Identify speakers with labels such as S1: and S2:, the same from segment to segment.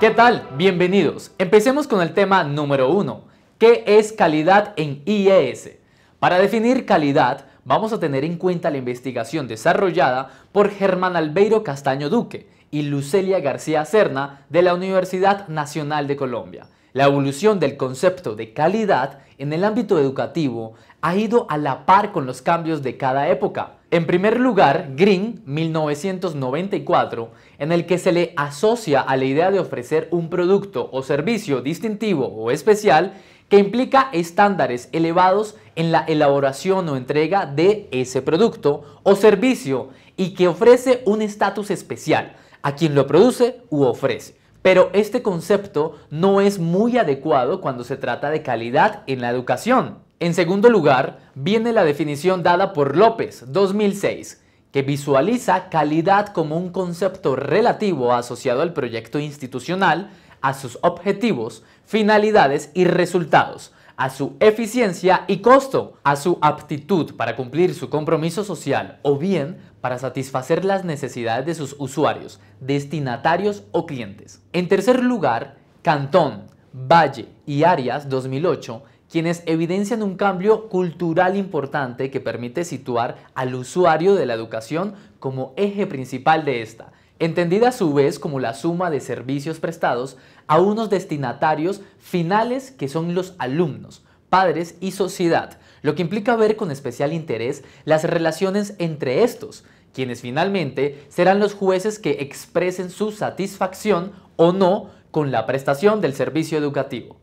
S1: ¿Qué tal? Bienvenidos. Empecemos con el tema número uno. ¿Qué es calidad en IES? Para definir calidad, vamos a tener en cuenta la investigación desarrollada por Germán Albeiro Castaño Duque y Lucelia García Cerna de la Universidad Nacional de Colombia. La evolución del concepto de calidad en el ámbito educativo ha ido a la par con los cambios de cada época. En primer lugar, Green, 1994, en el que se le asocia a la idea de ofrecer un producto o servicio distintivo o especial que implica estándares elevados en la elaboración o entrega de ese producto o servicio y que ofrece un estatus especial a quien lo produce u ofrece pero este concepto no es muy adecuado cuando se trata de calidad en la educación. En segundo lugar, viene la definición dada por López, 2006, que visualiza calidad como un concepto relativo asociado al proyecto institucional, a sus objetivos, finalidades y resultados, a su eficiencia y costo, a su aptitud para cumplir su compromiso social o bien para satisfacer las necesidades de sus usuarios, destinatarios o clientes. En tercer lugar, Cantón, Valle y Arias 2008 quienes evidencian un cambio cultural importante que permite situar al usuario de la educación como eje principal de esta entendida a su vez como la suma de servicios prestados a unos destinatarios finales que son los alumnos, padres y sociedad, lo que implica ver con especial interés las relaciones entre estos, quienes finalmente serán los jueces que expresen su satisfacción o no con la prestación del servicio educativo.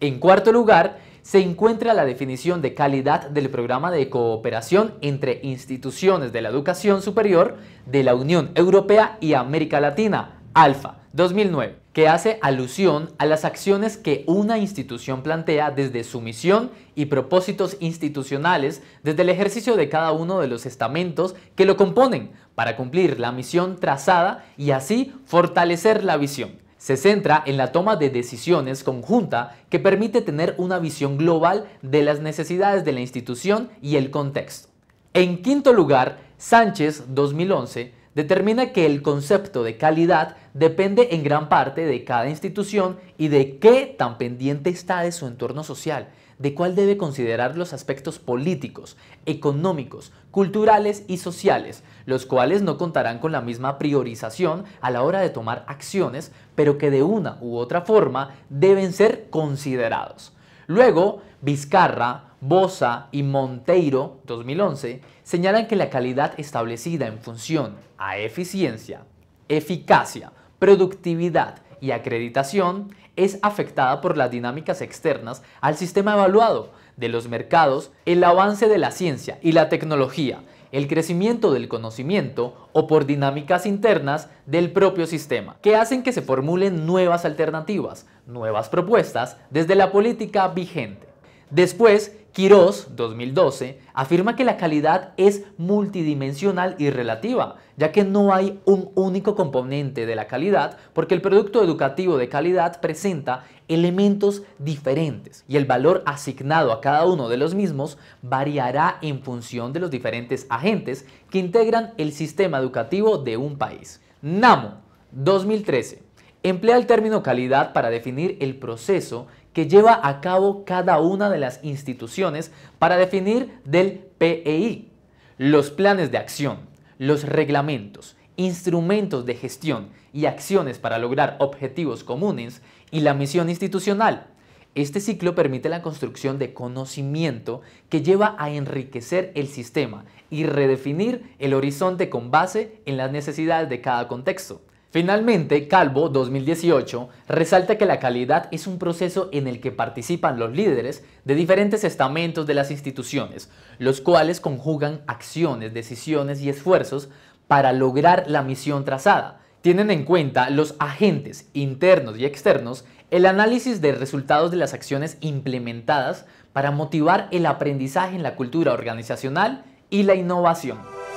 S1: En cuarto lugar, se encuentra la definición de calidad del programa de cooperación entre instituciones de la educación superior de la Unión Europea y América Latina, ALFA, 2009, que hace alusión a las acciones que una institución plantea desde su misión y propósitos institucionales desde el ejercicio de cada uno de los estamentos que lo componen para cumplir la misión trazada y así fortalecer la visión. Se centra en la toma de decisiones conjunta que permite tener una visión global de las necesidades de la institución y el contexto. En quinto lugar, Sánchez 2011 determina que el concepto de calidad depende en gran parte de cada institución y de qué tan pendiente está de su entorno social de cuál debe considerar los aspectos políticos, económicos, culturales y sociales, los cuales no contarán con la misma priorización a la hora de tomar acciones, pero que de una u otra forma deben ser considerados. Luego, Vizcarra, Bosa y Monteiro, 2011, señalan que la calidad establecida en función a eficiencia, eficacia, productividad, y acreditación es afectada por las dinámicas externas al sistema evaluado de los mercados, el avance de la ciencia y la tecnología, el crecimiento del conocimiento o por dinámicas internas del propio sistema, que hacen que se formulen nuevas alternativas, nuevas propuestas desde la política vigente. Después Quirós, 2012, afirma que la calidad es multidimensional y relativa, ya que no hay un único componente de la calidad, porque el producto educativo de calidad presenta elementos diferentes y el valor asignado a cada uno de los mismos variará en función de los diferentes agentes que integran el sistema educativo de un país. NAMO, 2013. Emplea el término calidad para definir el proceso que lleva a cabo cada una de las instituciones para definir del PEI, los planes de acción, los reglamentos, instrumentos de gestión y acciones para lograr objetivos comunes y la misión institucional. Este ciclo permite la construcción de conocimiento que lleva a enriquecer el sistema y redefinir el horizonte con base en las necesidades de cada contexto. Finalmente, Calvo 2018 resalta que la calidad es un proceso en el que participan los líderes de diferentes estamentos de las instituciones, los cuales conjugan acciones, decisiones y esfuerzos para lograr la misión trazada. Tienen en cuenta los agentes internos y externos el análisis de resultados de las acciones implementadas para motivar el aprendizaje en la cultura organizacional y la innovación.